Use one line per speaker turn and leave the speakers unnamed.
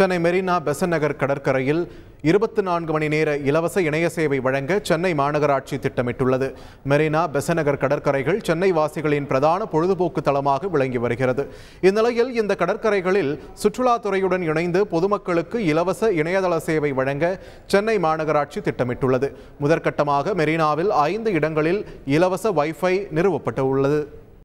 சென்னை மெரினா பெசன் நகர் கடற்கரையில் இருபத்தி நான்கு மணி நேர இலவச இணைய சேவை வழங்க சென்னை மாநகராட்சி திட்டமிட்டுள்ளது மெரினா பெசநகர் கடற்கரைகள் சென்னை வாசிகளின் பிரதான பொழுதுபோக்கு தளமாக விளங்கி வருகிறது இந்நிலையில் இந்த கடற்கரைகளில் சுற்றுலாத்துறையுடன் இணைந்து பொதுமக்களுக்கு இலவச இணையதள சேவை வழங்க சென்னை மாநகராட்சி திட்டமிட்டுள்ளது முதற்கட்டமாக மெரினாவில் ஐந்து இடங்களில் இலவச வைஃபை நிறுவப்பட்டுள்ளது உள்ளது